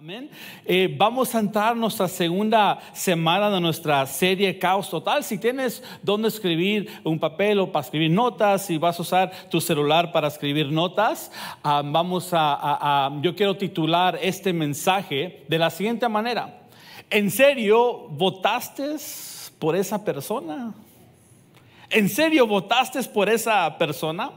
Amén. Eh, vamos a entrar nuestra segunda semana de nuestra serie Caos Total. Si tienes dónde escribir un papel o para escribir notas, si vas a usar tu celular para escribir notas, ah, vamos a, yo quiero titular este mensaje de la siguiente manera. ¿En serio votaste por esa persona? ¿En serio votaste por esa persona?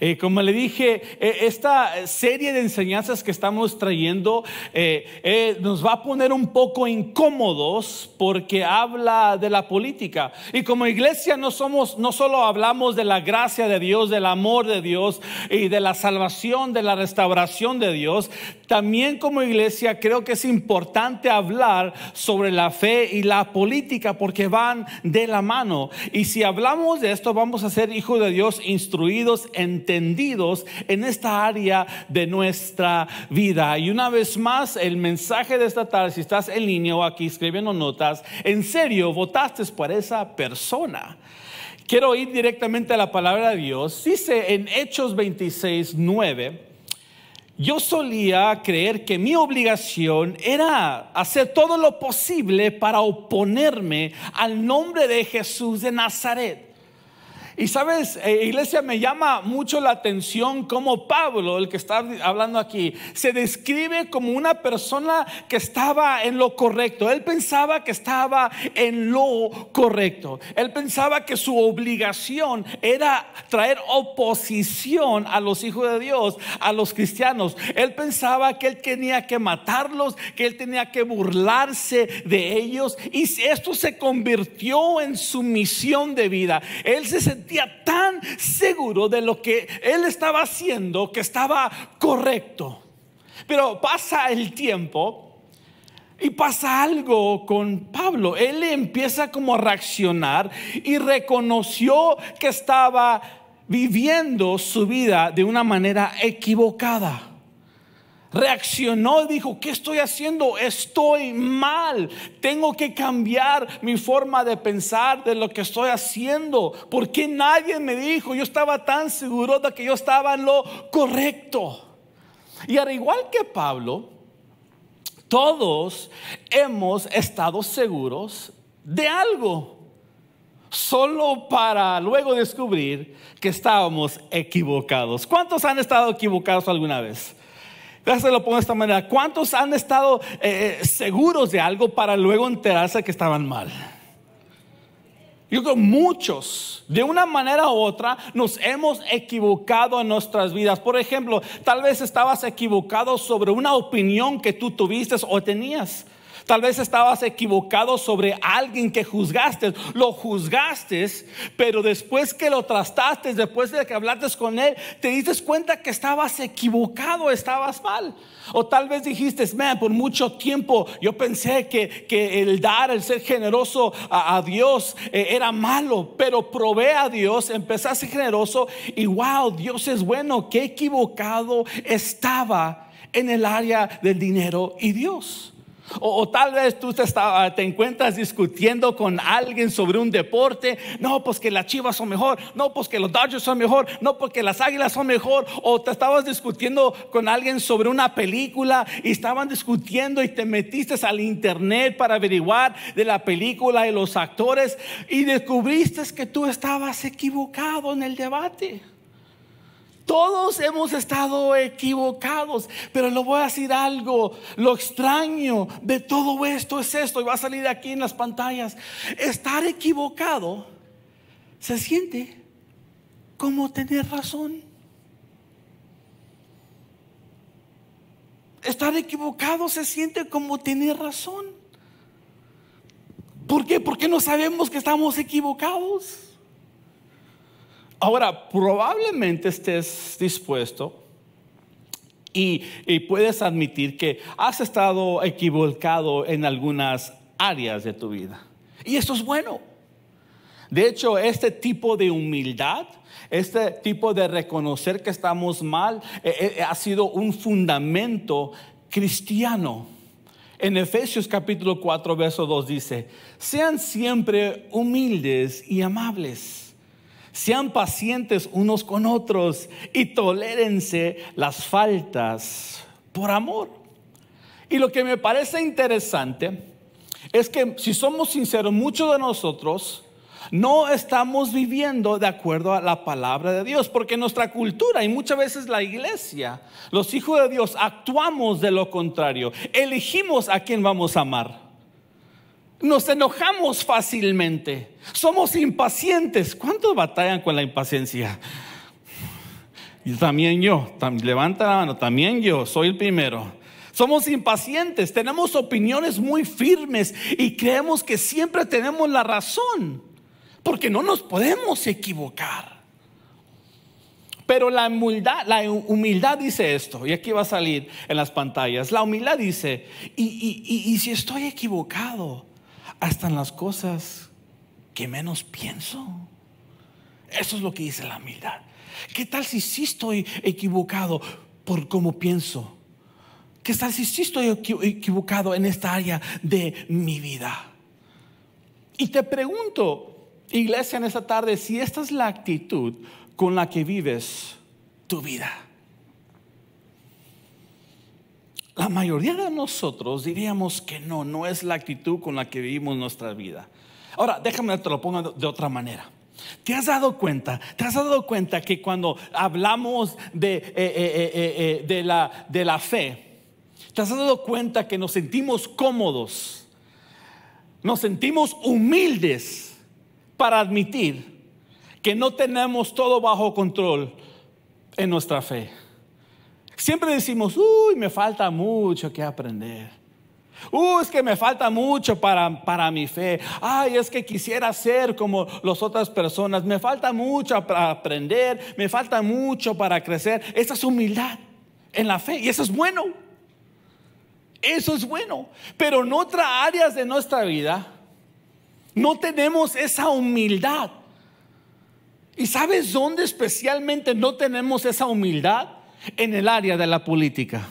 Eh, como le dije, eh, esta serie de enseñanzas que estamos trayendo eh, nos va a poner un poco incómodos porque habla de la política. Y como iglesia no somos, no solo hablamos de la gracia de Dios, del amor de Dios y de la salvación, de la restauración de Dios, también como iglesia creo que es importante hablar sobre la fe y la política porque van de la mano. Y si hablamos de esto, vamos a ser hijos de Dios instruidos entendidos en esta área de nuestra vida. Y una vez más, el mensaje de esta tarde, si estás en línea o aquí escribiendo notas, en serio, votaste por esa persona. Quiero ir directamente a la palabra de Dios. Dice en Hechos 26, 9. Yo solía creer que mi obligación era hacer todo lo posible para oponerme al nombre de Jesús de Nazaret. Y sabes, eh, iglesia, me llama mucho la atención cómo Pablo, el que está hablando aquí, se describe como una persona que estaba en lo correcto. Él pensaba que estaba en lo correcto. Él pensaba que su obligación era traer oposición a los hijos de Dios, a los cristianos. Él pensaba que él tenía que matarlos, que él tenía que burlarse de ellos. Y esto se convirtió en su misión de vida. Él se sentía tan seguro de lo que él estaba haciendo que estaba correcto. Pero pasa el tiempo y pasa algo con Pablo. Él empieza como a reaccionar y reconoció que estaba viviendo su vida de una manera equivocada reaccionó y dijo, ¿qué estoy haciendo? Estoy mal. Tengo que cambiar mi forma de pensar de lo que estoy haciendo. ¿Por qué nadie me dijo? Yo estaba tan seguro de que yo estaba en lo correcto. Y al igual que Pablo, todos hemos estado seguros de algo. Solo para luego descubrir que estábamos equivocados. ¿Cuántos han estado equivocados alguna vez? pongo de esta manera. ¿Cuántos han estado eh, eh, seguros de algo para luego enterarse que estaban mal? Yo creo muchos, de una manera u otra, nos hemos equivocado en nuestras vidas. Por ejemplo, tal vez estabas equivocado sobre una opinión que tú tuviste o tenías. Tal vez estabas equivocado sobre alguien que juzgaste, lo juzgaste, pero después que lo trastaste, después de que hablaste con él, te diste cuenta que estabas equivocado, estabas mal. O tal vez dijiste, man, por mucho tiempo yo pensé que, el dar, el ser generoso a, Dios eh, era malo, pero probé a Dios, empecé a ser generoso y wow, Dios es bueno, qué equivocado estaba en el área del dinero y Dios. O, tal vez tú te, te, encuentras discutiendo con alguien sobre un deporte. No, pues que las chivas son mejor. No, pues que los Dodgers son mejor. No, porque pues las águilas son mejor. O te estabas discutiendo con alguien sobre una película y estaban discutiendo y te metiste al internet para averiguar de la película y los actores y descubriste que tú estabas equivocado en el debate. Todos hemos estado equivocados, pero le voy a decir algo, lo extraño de todo esto es esto, y va a salir aquí en las pantallas. Estar equivocado se siente como tener razón. Estar equivocado se siente como tener razón. ¿Por qué? Porque no sabemos que estamos equivocados. Ahora, probablemente estés dispuesto y, puedes admitir que has estado equivocado en algunas áreas de tu vida. Y esto es bueno. De hecho, este tipo de humildad, este tipo de reconocer que estamos mal, eh, eh, ha sido un fundamento cristiano. En Efesios capítulo 4, verso 2 dice, sean siempre humildes y amables sean pacientes unos con otros y tolérense las faltas por amor. Y lo que me parece interesante es que si somos sinceros, muchos de nosotros no estamos viviendo de acuerdo a la palabra de Dios, porque nuestra cultura y muchas veces la iglesia, los hijos de Dios, actuamos de lo contrario, elegimos a quién vamos a amar. Nos enojamos fácilmente. Somos impacientes. ¿Cuántos batallan con la impaciencia? Y también yo. levanta la mano. También yo. Soy el primero. Somos impacientes. Tenemos opiniones muy firmes y creemos que siempre tenemos la razón. Porque no nos podemos equivocar. Pero la humildad, la humildad dice esto, y aquí va a salir en las pantallas. La humildad dice, y, y, y si estoy equivocado, hasta en las cosas que menos pienso. Eso es lo que dice la humildad. ¿Qué tal si sí estoy equivocado por cómo pienso? ¿Qué tal si sí estoy equivocado en esta área de mi vida? Y te pregunto, iglesia, en esta tarde, si esta es la actitud con la que vives tu vida. La mayoría de nosotros diríamos que no, no es la actitud con la que vivimos nuestra vida. Ahora, déjame te lo pongo de otra manera. ¿Te has dado cuenta? ¿Te has dado cuenta que cuando hablamos de, eh, eh, eh, la, de la fe, ¿te has dado cuenta que nos sentimos cómodos? Nos sentimos humildes para admitir que no tenemos todo bajo control en nuestra fe. Siempre decimos, uy, me falta mucho que aprender. Uy es que me falta mucho para, para mi fe. Ay, es que quisiera ser como las otras personas. Me falta mucho para aprender. Me falta mucho para crecer. Esa es humildad en la fe. Y eso es bueno. Eso es bueno. Pero en otras áreas de nuestra vida no tenemos esa humildad. ¿Y sabes dónde especialmente no tenemos esa humildad? en el área de la política.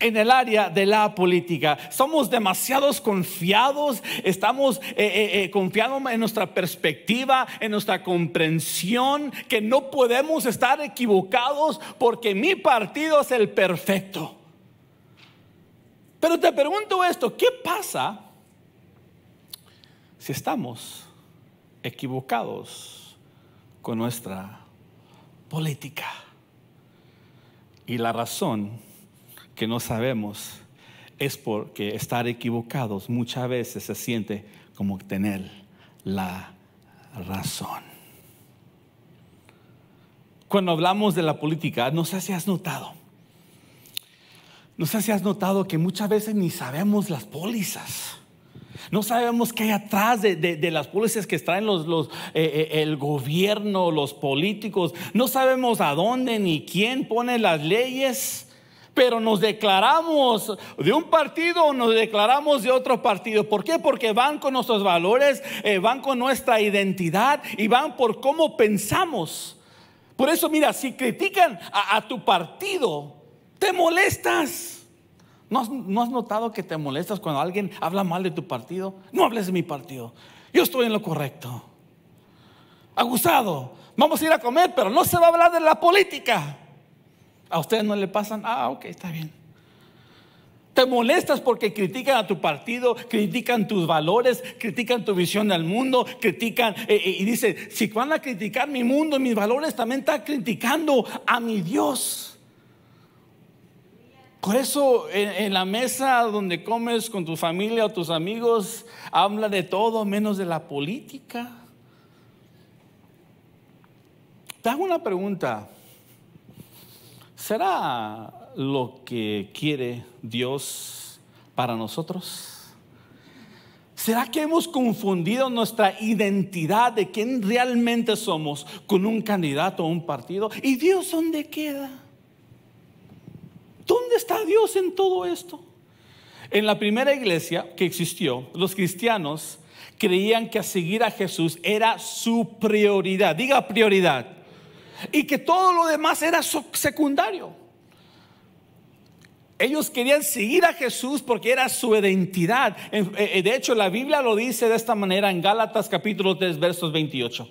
En el área de la política, somos demasiados confiados, estamos eh, eh, eh confiados en nuestra perspectiva, en nuestra comprensión, que no podemos estar equivocados porque mi partido es el perfecto. Pero te pregunto esto, ¿qué pasa si estamos equivocados con nuestra política. Y la razón que no sabemos es porque estar equivocados muchas veces se siente como tener la razón. Cuando hablamos de la política, no sé si has notado. No sé si has notado que muchas veces ni sabemos las pólizas. No sabemos qué hay atrás de, las policías que traen los, eh, eh, el gobierno, los políticos. No sabemos a dónde ni quién pone las leyes. Pero nos declaramos de un partido o nos declaramos de otro partido. ¿Por qué? Porque van con nuestros valores, eh, van con nuestra identidad y van por cómo pensamos. Por eso, mira, si critican a tu partido, te molestas. ¿No has, notado que te molestas cuando alguien habla mal de tu partido? No hables de mi partido. Yo estoy en lo correcto. Agusado, vamos a ir a comer, pero no se va a hablar de la política. A ustedes no le pasan, ah, ok, está bien. Te molestas porque critican a tu partido, critican tus valores, critican tu visión del mundo, critican eh, eh, y dicen, si van a criticar mi mundo y mis valores, también están criticando a mi Dios. Por eso en, la mesa donde comes con tu familia o tus amigos, habla de todo menos de la política. Te hago una pregunta. ¿Será lo que quiere Dios para nosotros? ¿Será que hemos confundido nuestra identidad de quién realmente somos con un candidato o un partido? ¿Y Dios dónde queda? está Dios en todo esto? En la primera iglesia que existió, los cristianos creían que seguir a Jesús era su prioridad, diga prioridad, y que todo lo demás era secundario. Ellos querían seguir a Jesús porque era su identidad. Eh, eh, de hecho, la Biblia lo dice de esta manera en Gálatas capítulo 3, versos 28.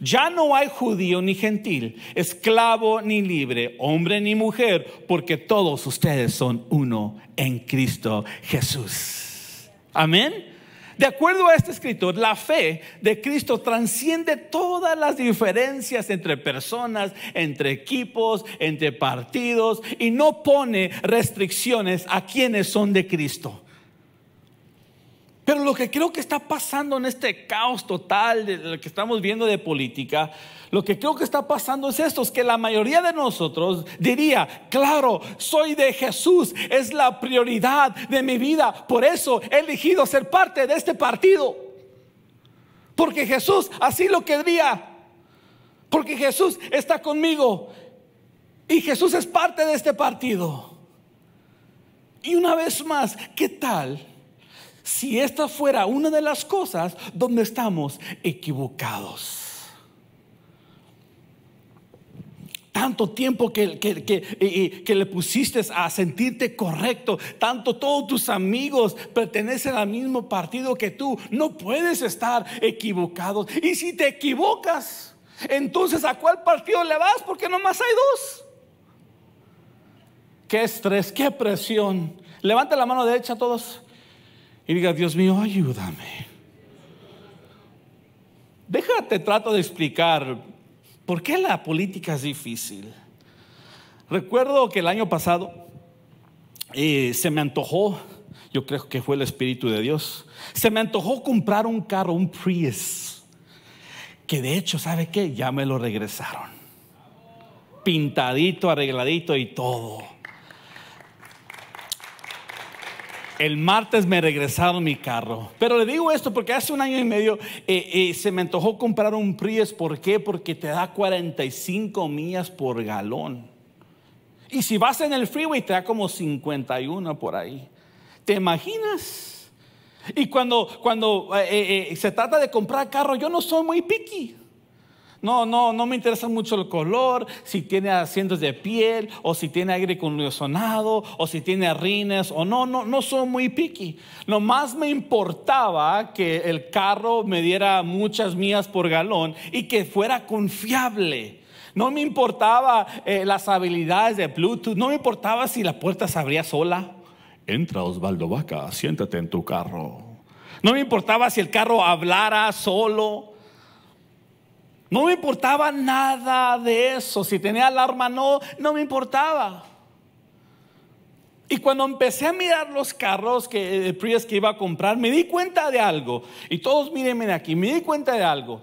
Ya no hay judío ni gentil, esclavo ni libre, hombre ni mujer, porque todos ustedes son uno en Cristo Jesús. Amén. De acuerdo a este escritor, la fe de Cristo transciende todas las diferencias entre personas, entre equipos, entre partidos y no pone restricciones a quienes son de Cristo. Pero lo que creo que está pasando en este caos total de lo que estamos viendo de política, lo que creo que está pasando es esto, es que la mayoría de nosotros diría, claro, soy de Jesús, es la prioridad de mi vida, por eso he elegido ser parte de este partido. Porque Jesús así lo quería, porque Jesús está conmigo y Jesús es parte de este partido. Y una vez más, ¿qué tal? si esta fuera una de las cosas donde estamos equivocados. tanto tiempo que, que, le pusiste a sentirte correcto, tanto todos tus amigos pertenecen al mismo partido que tú, no puedes estar equivocados. Y si te equivocas, entonces ¿a cuál partido le vas? Porque nomás hay dos. Qué estrés, qué presión. Levanta la mano derecha a todos y diga, Dios mío, ayúdame. Déjate, trato de explicar por qué la política es difícil. Recuerdo que el año pasado eh, se me antojó, yo creo que fue el Espíritu de Dios, se me antojó comprar un carro, un Prius, que de hecho, ¿sabe qué? Ya me lo regresaron. Pintadito, arregladito y todo. El martes me regresaron mi carro. Pero le digo esto porque hace un año y medio eh, eh, se me antojó comprar un Prius. ¿Por qué? Porque te da 45 millas por galón. Y si vas en el freeway te da como 51 por ahí. ¿Te imaginas? Y cuando, cuando eh, se trata de comprar carro, yo no soy muy picky. No, no, no me interesa mucho el color, si tiene asientos de piel o si tiene aire sonado o si tiene rines o no, no, no soy muy picky. Lo más me importaba que el carro me diera muchas mías por galón y que fuera confiable. No me importaba eh, las habilidades de Bluetooth, no me importaba si la puerta se abría sola. Entra Osvaldo Vaca, siéntate en tu carro. No me importaba si el carro hablara solo. No me importaba nada de eso. Si tenía alarma, no, no me importaba. Y cuando empecé a mirar los carros que el eh, Prius que iba a comprar, me di cuenta de algo. Y todos mírenme de aquí, me di cuenta de algo.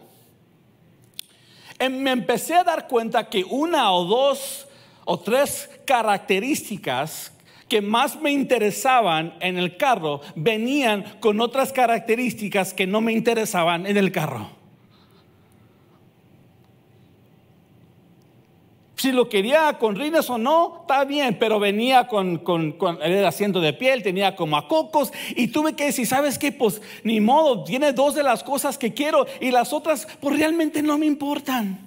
Em, me empecé a dar cuenta que una o dos o tres características que más me interesaban en el carro venían con otras características que no me interesaban en el carro. Si lo quería con rines o no, está bien, pero venía con, con, el asiento de piel, tenía como a cocos y tuve que decir, ¿sabes qué? Pues ni modo, tiene dos de las cosas que quiero y las otras pues realmente no me importan.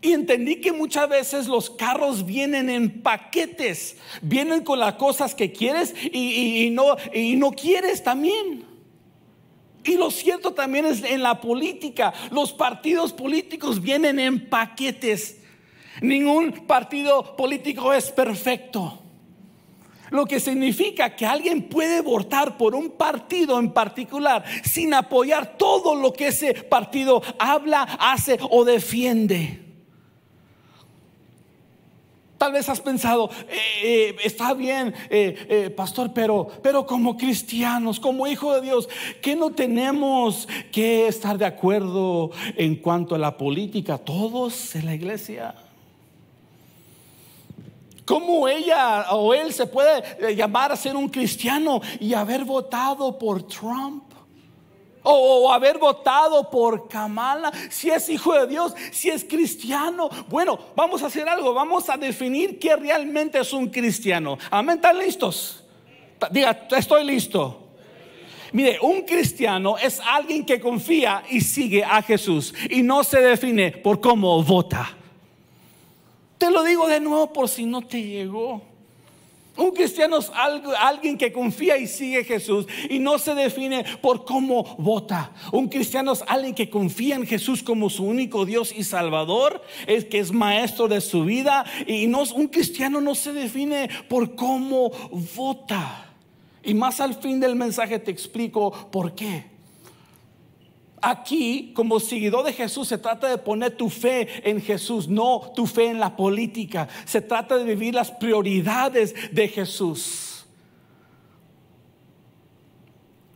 Y entendí que muchas veces los carros vienen en paquetes, vienen con las cosas que quieres y, no, y no quieres también. Y lo cierto también es en la política, los partidos políticos vienen en paquetes Ningún partido político es perfecto. Lo que significa que alguien puede votar por un partido en particular sin apoyar todo lo que ese partido habla, hace o defiende. Tal vez has pensado, eh, eh, está bien, eh, pastor, pero, pero como cristianos, como hijo de Dios, que no tenemos que estar de acuerdo en cuanto a la política, todos en la iglesia. ¿Cómo ella o él se puede eh, llamar a ser un cristiano y haber votado por Trump? O, haber votado por Kamala, si es hijo de Dios, si es cristiano. Bueno, vamos a hacer algo, vamos a definir qué realmente es un cristiano. Amén, ¿están listos? Diga, estoy listo. Mire, un cristiano es alguien que confía y sigue a Jesús y no se define por cómo vota. Te lo digo de nuevo por si no te llegó. Un cristiano es alguien que confía y sigue a Jesús y no se define por cómo vota. Un cristiano es alguien que confía en Jesús como su único Dios y Salvador, es que es maestro de su vida y no, un cristiano no se define por cómo vota. Y más al fin del mensaje te explico por qué. Aquí, como seguidor de Jesús, se trata de poner tu fe en Jesús, no tu fe en la política. Se trata de vivir las prioridades de Jesús.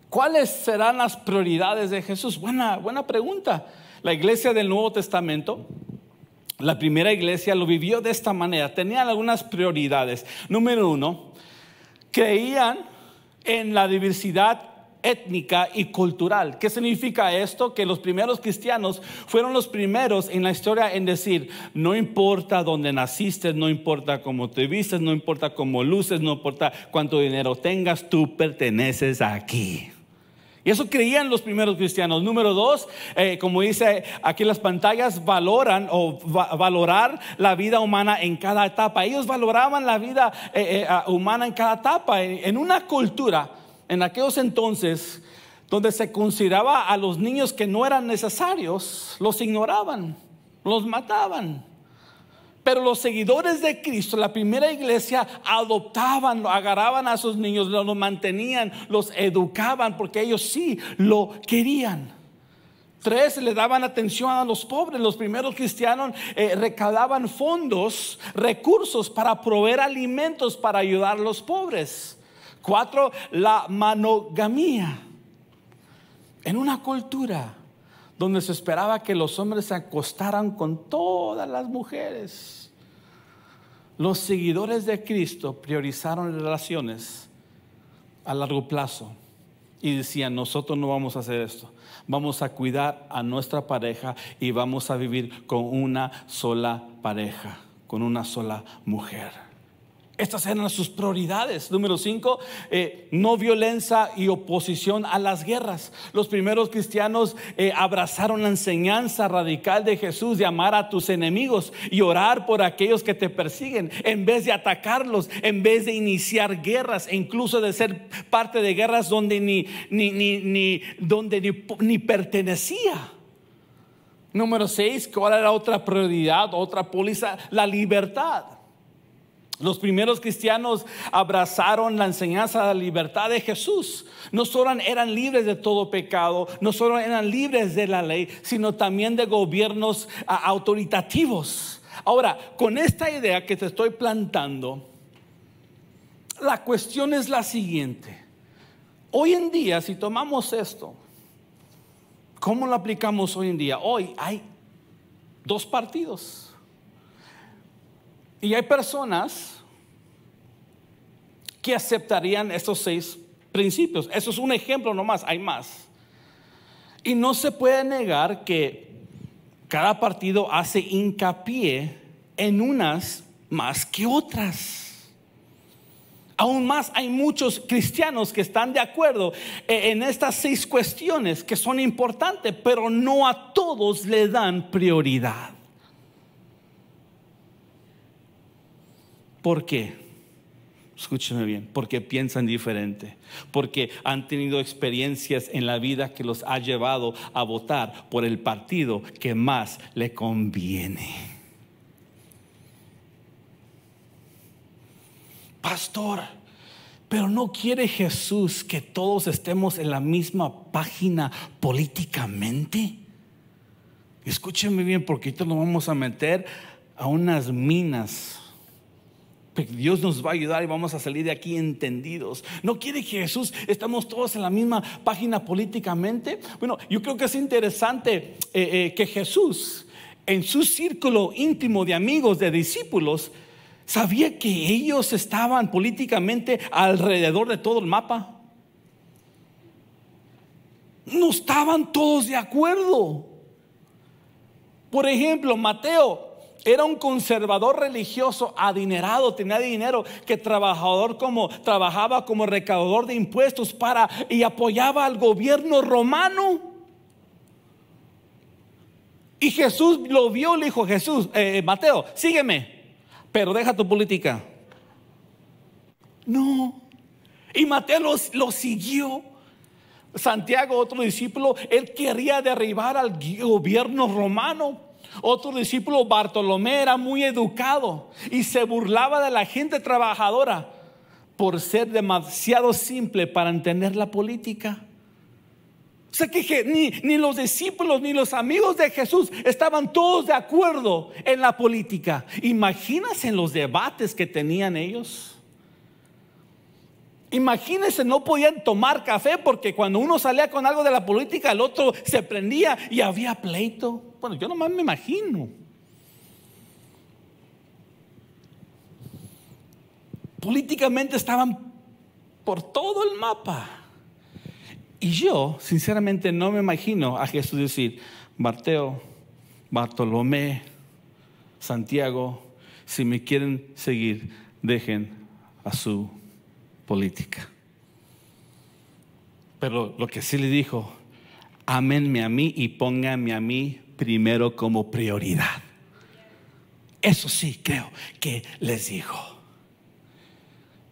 ¿Cuáles serán las prioridades de Jesús? Buena, buena pregunta. La iglesia del Nuevo Testamento, la primera iglesia lo vivió de esta manera. Tenían algunas prioridades. Número uno, creían en la diversidad étnica y cultural. ¿Qué significa esto? Que los primeros cristianos fueron los primeros en la historia en decir, no importa dónde naciste, no importa cómo te vistes, no importa cómo luces, no importa cuánto dinero tengas, tú perteneces aquí. Y eso creían los primeros cristianos. Número dos, eh, como dice aquí en las pantallas, valoran o valorar la vida humana en cada etapa. Ellos valoraban la vida eh, eh, humana en cada etapa. en una cultura en aquellos entonces donde se consideraba a los niños que no eran necesarios, los ignoraban, los mataban. Pero los seguidores de Cristo, la primera iglesia, adoptaban, agarraban a esos niños, los mantenían, los educaban, porque ellos sí lo querían. Tres, le daban atención a los pobres. Los primeros cristianos eh, recaudaban fondos, recursos para proveer alimentos para ayudar a los pobres. Cuatro, la monogamía. En una cultura donde se esperaba que los hombres se acostaran con todas las mujeres, los seguidores de Cristo priorizaron relaciones a largo plazo y decían, nosotros no vamos a hacer esto, vamos a cuidar a nuestra pareja y vamos a vivir con una sola pareja, con una sola mujer. Estas eran sus prioridades. Número cinco, eh, no violencia y oposición a las guerras. Los primeros cristianos eh, abrazaron la enseñanza radical de Jesús de amar a tus enemigos y orar por aquellos que te persiguen, en vez de atacarlos, en vez de iniciar guerras, e incluso de ser parte de guerras donde ni, ni, ni, ni donde ni, ni pertenecía. Número seis, ¿cuál era otra prioridad, otra póliza? La libertad. Los primeros cristianos abrazaron la enseñanza de la libertad de Jesús. No solo eran libres de todo pecado, no solo eran libres de la ley, sino también de gobiernos ah, autoritativos. Ahora, con esta idea que te estoy plantando, la cuestión es la siguiente. Hoy en día, si tomamos esto, ¿cómo lo aplicamos hoy en día? Hoy hay dos partidos y hay personas que aceptarían estos seis principios. Eso es un ejemplo nomás, hay más. Y no se puede negar que cada partido hace hincapié en unas más que otras. Aún más hay muchos cristianos que están de acuerdo e, en estas seis cuestiones que son importantes, pero no a todos le dan prioridad. ¿Por qué? Escúcheme bien, porque piensan diferente, porque han tenido experiencias en la vida que los ha llevado a votar por el partido que más le conviene. Pastor, pero no quiere Jesús que todos estemos en la misma página políticamente. Escúcheme bien, porque ahorita lo vamos a meter a unas minas Dios nos va a ayudar y vamos a salir de aquí entendidos. ¿No quiere que Jesús estamos todos en la misma página políticamente? Bueno, yo creo que es interesante eh, eh, que Jesús en su círculo íntimo de amigos, de discípulos, sabía que ellos estaban políticamente alrededor de todo el mapa. No estaban todos de acuerdo. Por ejemplo, Mateo era un conservador religioso adinerado, tenía dinero, que trabajador como trabajaba como recaudador de impuestos para y apoyaba al gobierno romano. Y Jesús lo vio, le dijo, Jesús, eh, eh, Mateo, sígueme, pero deja tu política. No. Y Mateo lo siguió. Santiago, otro discípulo, él quería derribar al gobierno romano. Otro discípulo, Bartolomé, era muy educado y se burlaba de la gente trabajadora por ser demasiado simple para entender la política. O sea que ni, ni, los discípulos ni los amigos de Jesús estaban todos de acuerdo en la política. Imagínense los debates que tenían ellos. Imagínense, no podían tomar café porque cuando uno salía con algo de la política, el otro se prendía y había pleito. Bueno, yo nomás me imagino. Políticamente estaban por todo el mapa. Y yo, sinceramente, no me imagino a Jesús decir, Mateo, Bartolomé, Santiago, si me quieren seguir, dejen a su política. Pero lo que sí le dijo, aménme a mí y póngame a mí primero como prioridad. Eso sí creo que les dijo.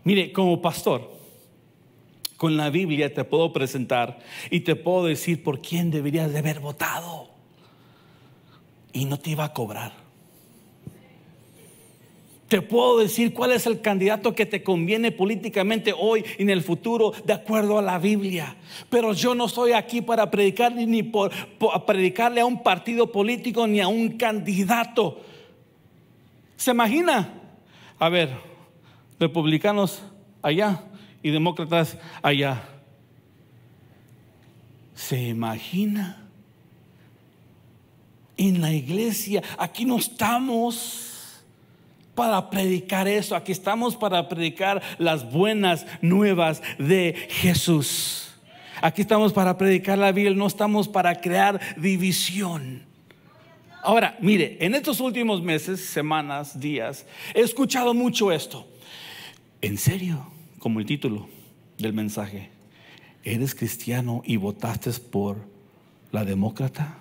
Mire, como pastor, con la Biblia te puedo presentar y te puedo decir por quién deberías de haber votado. Y no te iba a cobrar. Te puedo decir cuál es el candidato que te conviene políticamente hoy y en el futuro de acuerdo a la Biblia. Pero yo no estoy aquí para predicar ni por, predicarle a un partido político ni a un candidato. ¿Se imagina? A ver, republicanos allá y demócratas allá. ¿Se imagina? En la iglesia, aquí no estamos para predicar eso. Aquí estamos para predicar las buenas nuevas de Jesús. Aquí estamos para predicar la Biblia, no estamos para crear división. Ahora, mire, en estos últimos meses, semanas, días, he escuchado mucho esto. En serio, como el título del mensaje, ¿eres cristiano y votaste por la demócrata?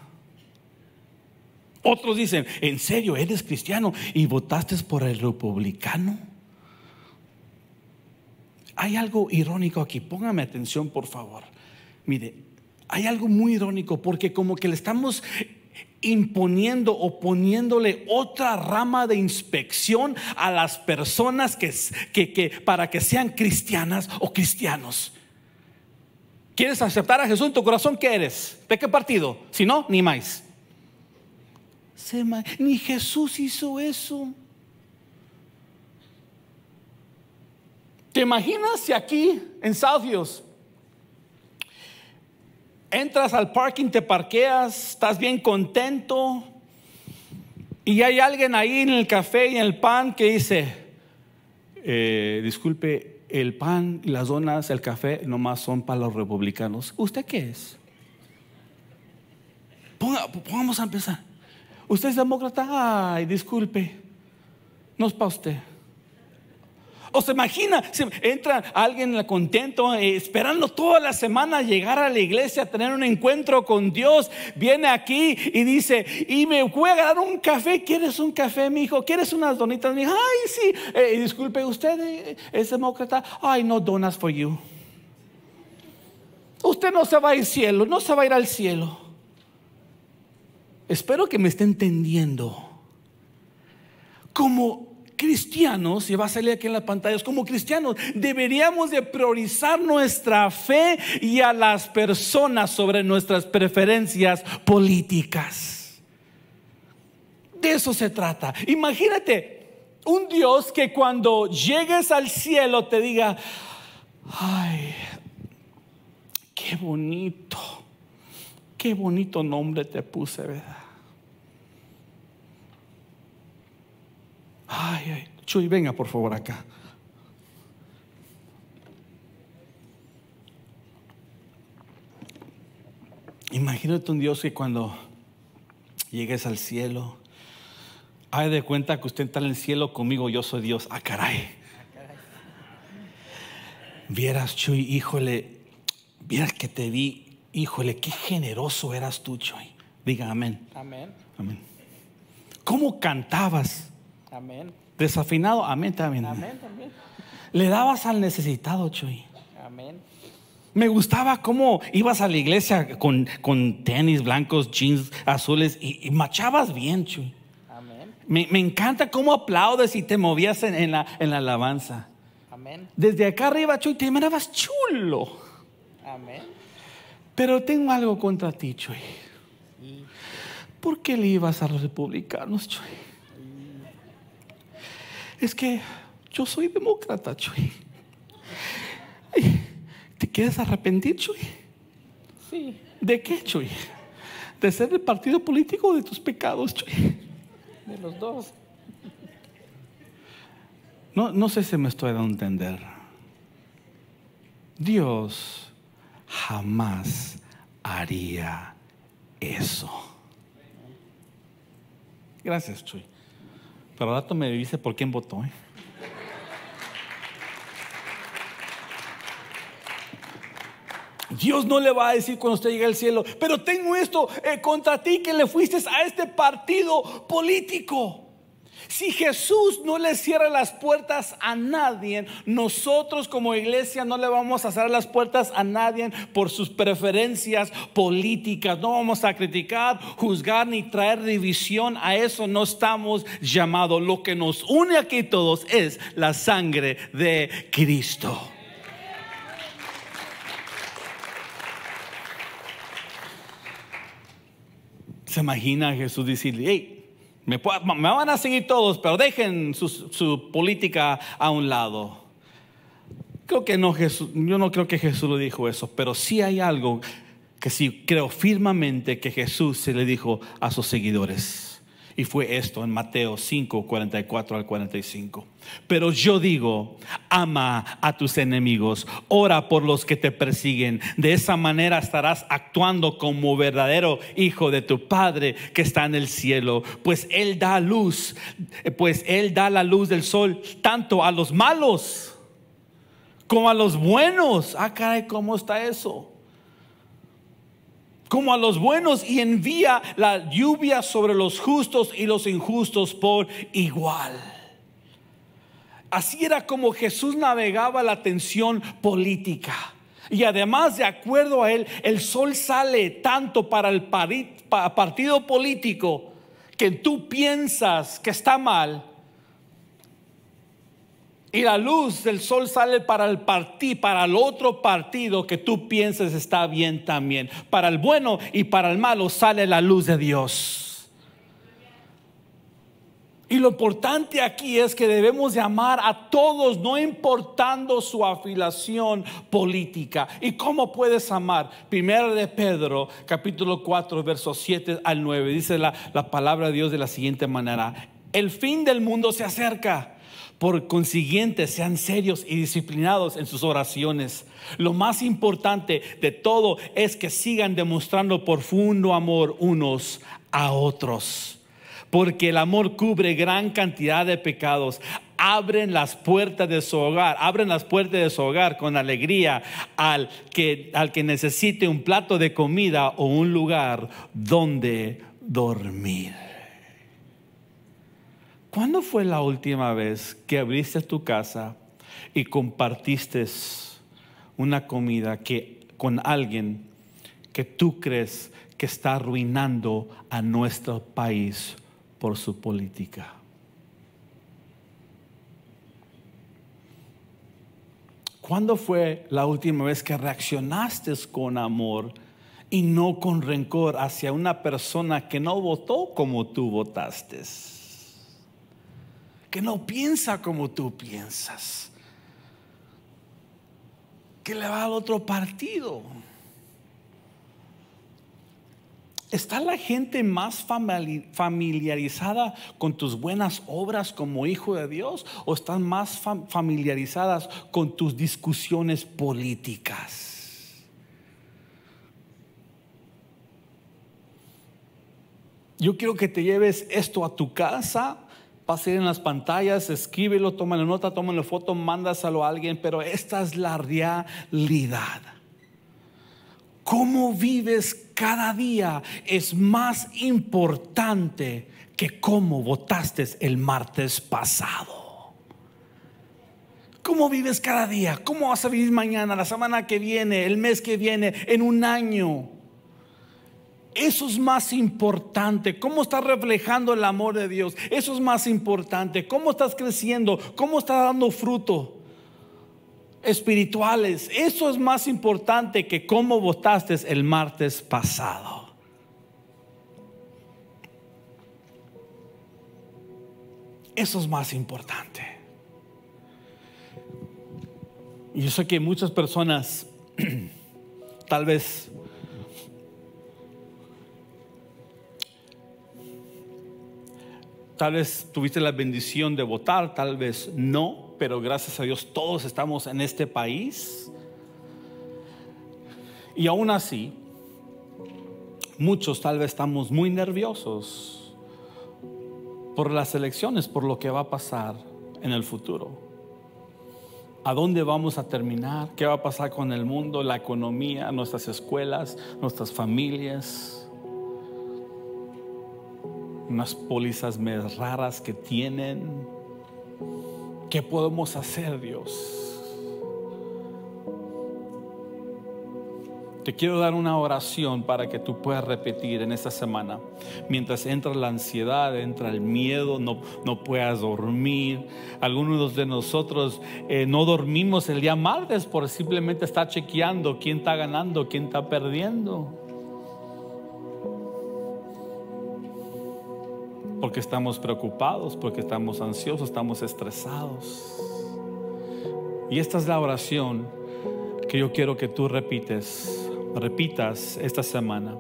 Otros dicen, en serio, eres cristiano y votaste por el republicano. Hay algo irónico aquí, póngame atención por favor. Mire, hay algo muy irónico porque como que le estamos imponiendo o poniéndole otra rama de inspección a las personas que, que, para que sean cristianas o cristianos. ¿Quieres aceptar a Jesús en tu corazón? ¿Qué eres? ¿De qué partido? Si no, ni más ni Jesús hizo eso. ¿Te imaginas si aquí en Saudios entras al parking, te parqueas, estás bien contento y hay alguien ahí en el café y en el pan que dice, eh, disculpe, el pan, las donas, el café nomás son para los republicanos. ¿Usted qué es? pongamos a empezar usted es demócrata, ay, disculpe, no es para usted. O se imagina, si entra alguien contento, eh, esperando toda la semana llegar a la iglesia, tener un encuentro con Dios. Viene aquí y dice, y me voy a agarrar un café. ¿Quieres un café, mi hijo? ¿Quieres unas donitas? Mi ay, sí. Eh, y disculpe, ¿usted eh, es demócrata? Ay, no donas for you. Usted no se va al cielo, no se va a ir al cielo espero que me esté entendiendo. Como cristianos, y va a salir aquí en las pantallas, como cristianos deberíamos de priorizar nuestra fe y a las personas sobre nuestras preferencias políticas. De eso se trata. Imagínate un Dios que cuando llegues al cielo te diga, ay, qué bonito qué bonito nombre te puse, ¿verdad? Ay, ay, Chuy, venga por favor acá. Imagínate un Dios que cuando llegues al cielo, hay de cuenta que usted está en el cielo conmigo, yo soy Dios. Ah, caray. Vieras, Chuy, híjole, vieras que te vi híjole, qué generoso eras tú, Choy. Diga amén. Amén. Amén. ¿Cómo cantabas? Amén. Desafinado, amén también. Amén también. Le dabas al necesitado, Chuy? Amén. Me gustaba cómo ibas a la iglesia con, tenis blancos, jeans azules y, machabas bien, Chuy. Amén. Me, encanta cómo aplaudes y te movías en, la, en la, alabanza. Amén. Desde acá arriba, Chuy, te mirabas chulo. Amén. Pero tengo algo contra ti, Chuy. ¿Por qué le ibas a los republicanos, Chuy? Es que yo soy demócrata, Chuy. ¿Te quieres arrepentir, Chuy? Sí. ¿De qué, Chuy? ¿De ser del partido político o de tus pecados, Chuy? De los dos. No, no sé si me estoy dando a entender. Dios jamás haría eso. Gracias, Chuy. Pero al me dice por quién votó. ¿eh? Dios no le va a decir cuando usted llegue al cielo, pero tengo esto eh, contra ti que le fuiste a este partido político. Si Jesús no le cierra las puertas a nadie, nosotros como iglesia no le vamos a cerrar las puertas a nadie por sus preferencias políticas. No vamos a criticar, juzgar ni traer división. A eso no estamos llamados. Lo que nos une aquí todos es la sangre de Cristo. ¿Se imagina Jesús decirle, hey, me, van a seguir todos, pero dejen su, su, política a un lado. Creo que no, Jesús, yo no creo que Jesús lo dijo eso, pero sí hay algo que sí creo firmemente que Jesús se le dijo a sus seguidores. Y fue esto en Mateo 5, 44 al 45. Pero yo digo, ama a tus enemigos, ora por los que te persiguen. De esa manera estarás actuando como verdadero hijo de tu Padre que está en el cielo, pues Él da luz, eh, pues Él da la luz del sol tanto a los malos como a los buenos. Ah, caray, ¿cómo está eso? como a los buenos y envía la lluvia sobre los justos y los injustos por igual. Así era como Jesús navegaba la tensión política. Y además, de acuerdo a él, el sol sale tanto para el partido político que tú piensas que está mal, y la luz del sol sale para el partido, para el otro partido que tú pienses está bien también. Para el bueno y para el malo sale la luz de Dios. Y lo importante aquí es que debemos de amar a todos, no importando su afiliación política. ¿Y cómo puedes amar? Primero de Pedro, capítulo 4, versos 7 al 9, dice la, la palabra de Dios de la siguiente manera. El fin del mundo se acerca. Por consiguiente, sean serios y disciplinados en sus oraciones. Lo más importante de todo es que sigan demostrando profundo amor unos a otros. Porque el amor cubre gran cantidad de pecados. Abren las puertas de su hogar, abren las puertas de su hogar con alegría al que, necesite un plato de comida o un lugar donde dormir. ¿Cuándo fue la última vez que abriste tu casa y compartiste una comida con alguien que tú crees que está arruinando a nuestro país por su política? ¿Cuándo fue la última vez que reaccionaste con amor y no con rencor hacia una persona que no votó como tú votaste? que no piensa como tú piensas, que le va al otro partido. ¿Está la gente más familiarizada con tus buenas obras como hijo de Dios o están más familiarizadas con tus discusiones políticas? Yo quiero que te lleves esto a tu casa va en las pantallas, escríbelo, toma la nota, toma la foto, mándaselo a alguien, pero esta es la realidad. Cómo vives cada día es más importante que cómo votaste el martes pasado. ¿Cómo vives cada día? ¿Cómo vas a vivir mañana, la semana que viene, el mes que viene, en un año? Eso es más importante. ¿Cómo estás reflejando el amor de Dios? Eso es más importante. ¿Cómo estás creciendo? ¿Cómo estás dando fruto? Espirituales. Eso es más importante que cómo votaste el martes pasado. Eso es más importante. Yo sé que muchas personas tal vez Tal vez tuviste la bendición de votar, tal vez no, pero gracias a Dios todos estamos en este país. Y aún así, muchos tal vez estamos muy nerviosos por las elecciones, por lo que va a pasar en el futuro. ¿A dónde vamos a terminar? ¿Qué va a pasar con el mundo, la economía, nuestras escuelas, nuestras familias? unas pólizas más raras que tienen. ¿Qué podemos hacer, Dios? Te quiero dar una oración para que tú puedas repetir en esta semana. Mientras entra la ansiedad, entra el miedo, no, puedas dormir. Algunos de nosotros eh, no dormimos el día martes por simplemente estar chequeando quién está ganando, quién está perdiendo. porque estamos preocupados, porque estamos ansiosos, estamos estresados. Y esta es la oración que yo quiero que tú repites, repitas esta semana.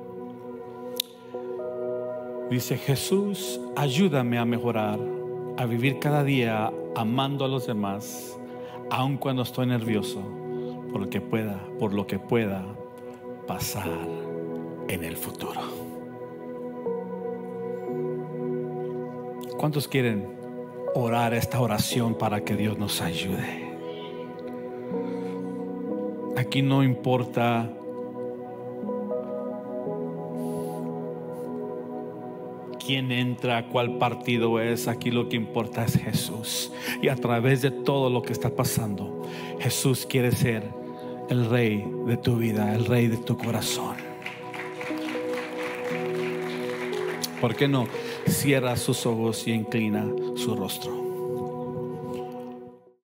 Dice Jesús, ayúdame a mejorar, a vivir cada día amando a los demás, aun cuando estoy nervioso, por lo que pueda, por lo que pueda pasar en el futuro. ¿Cuántos quieren orar esta oración para que Dios nos ayude? Aquí no importa quién entra, cuál partido es. Aquí lo que importa es Jesús. Y a través de todo lo que está pasando, Jesús quiere ser el rey de tu vida, el rey de tu corazón. ¿Por qué no? cierra sus ojos y inclina su rostro.